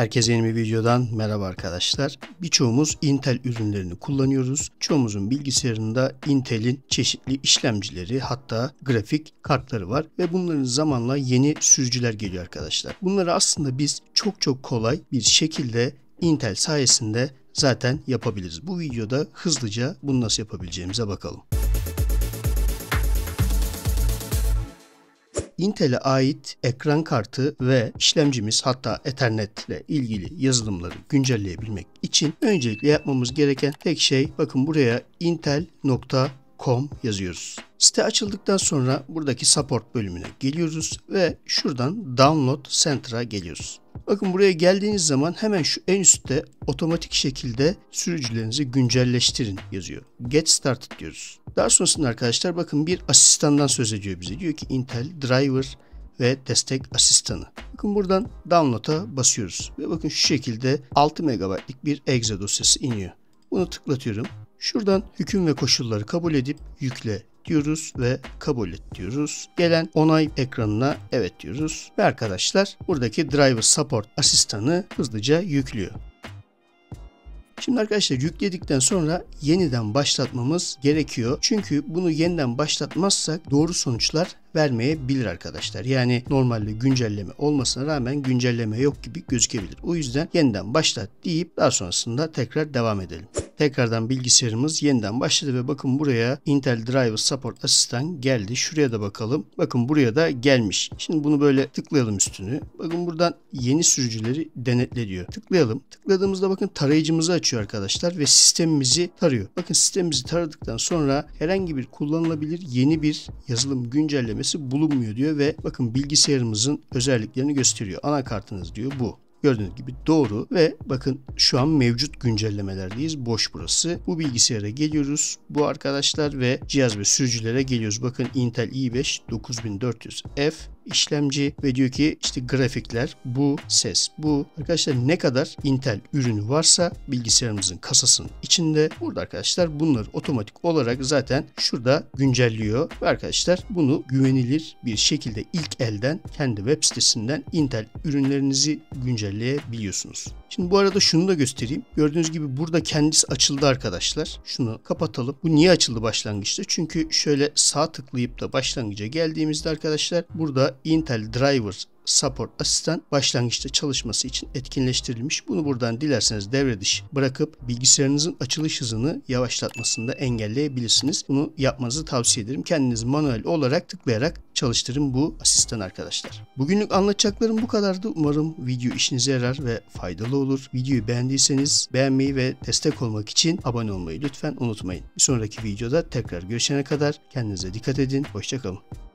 Herkese yeni bir videodan merhaba arkadaşlar. Birçoğumuz Intel ürünlerini kullanıyoruz. Çoğumuzun bilgisayarında Intel'in çeşitli işlemcileri hatta grafik kartları var ve bunların zamanla yeni sürücüler geliyor arkadaşlar. Bunları aslında biz çok çok kolay bir şekilde Intel sayesinde zaten yapabiliriz. Bu videoda hızlıca bunu nasıl yapabileceğimize bakalım. Intel'e ait ekran kartı ve işlemcimiz hatta Ethernet ile ilgili yazılımları güncelleyebilmek için öncelikle yapmamız gereken tek şey bakın buraya intel.com yazıyoruz. Site açıldıktan sonra buradaki support bölümüne geliyoruz ve şuradan download center'a geliyoruz. Bakın buraya geldiğiniz zaman hemen şu en üstte otomatik şekilde sürücülerinizi güncelleştirin yazıyor. Get started diyoruz. Daha sonrasında arkadaşlar bakın bir asistandan söz ediyor bize. Diyor ki Intel Driver ve destek asistanı. Bakın buradan download'a basıyoruz ve bakın şu şekilde 6 MB'lik bir exe dosyası iniyor. Bunu tıklatıyorum. Şuradan hüküm ve koşulları kabul edip yükle diyoruz ve kabul et diyoruz. Gelen onay ekranına evet diyoruz ve arkadaşlar buradaki driver support asistanı hızlıca yüklüyor. Şimdi arkadaşlar yükledikten sonra yeniden başlatmamız gerekiyor. Çünkü bunu yeniden başlatmazsak doğru sonuçlar vermeyebilir arkadaşlar. Yani normalde güncelleme olmasına rağmen güncelleme yok gibi gözükebilir. O yüzden yeniden başlat deyip daha sonrasında tekrar devam edelim. Tekrardan bilgisayarımız yeniden başladı ve bakın buraya Intel Driver Support Assistant geldi. Şuraya da bakalım. Bakın buraya da gelmiş. Şimdi bunu böyle tıklayalım üstünü. Bakın buradan yeni sürücüleri denetle diyor. Tıklayalım. Tıkladığımızda bakın tarayıcımızı açıyor arkadaşlar ve sistemimizi tarıyor. Bakın sistemimizi taradıktan sonra herhangi bir kullanılabilir yeni bir yazılım güncelleme düğmesi bulunmuyor diyor ve bakın bilgisayarımızın özelliklerini gösteriyor. Anakartınız diyor bu. Gördüğünüz gibi doğru ve bakın şu an mevcut güncellemelerdeyiz. Boş burası. Bu bilgisayara geliyoruz. Bu arkadaşlar ve cihaz ve sürücülere geliyoruz. Bakın Intel i5 9400F işlemci ve diyor ki işte grafikler, bu ses, bu. Arkadaşlar ne kadar Intel ürünü varsa bilgisayarımızın kasasının içinde burada arkadaşlar bunları otomatik olarak zaten şurada güncelliyor ve arkadaşlar bunu güvenilir bir şekilde ilk elden kendi web sitesinden Intel ürünlerinizi güncelleyebiliyorsunuz. Şimdi bu arada şunu da göstereyim. Gördüğünüz gibi burada kendisi açıldı arkadaşlar. Şunu kapatalım. Bu niye açıldı başlangıçta? Çünkü şöyle sağ tıklayıp da başlangıca geldiğimizde arkadaşlar burada Intel Drivers Support Assistant başlangıçta çalışması için etkinleştirilmiş. Bunu buradan dilerseniz devre dışı bırakıp bilgisayarınızın açılış hızını yavaşlatmasını da engelleyebilirsiniz. Bunu yapmanızı tavsiye ederim. Kendiniz manuel olarak tıklayarak çalıştırın bu asistan arkadaşlar. Bugünlük anlatacaklarım bu kadardı. Umarım video işinize yarar ve faydalı olur. Videoyu beğendiyseniz beğenmeyi ve destek olmak için abone olmayı lütfen unutmayın. Bir sonraki videoda tekrar görüşene kadar kendinize dikkat edin. Hoşçakalın.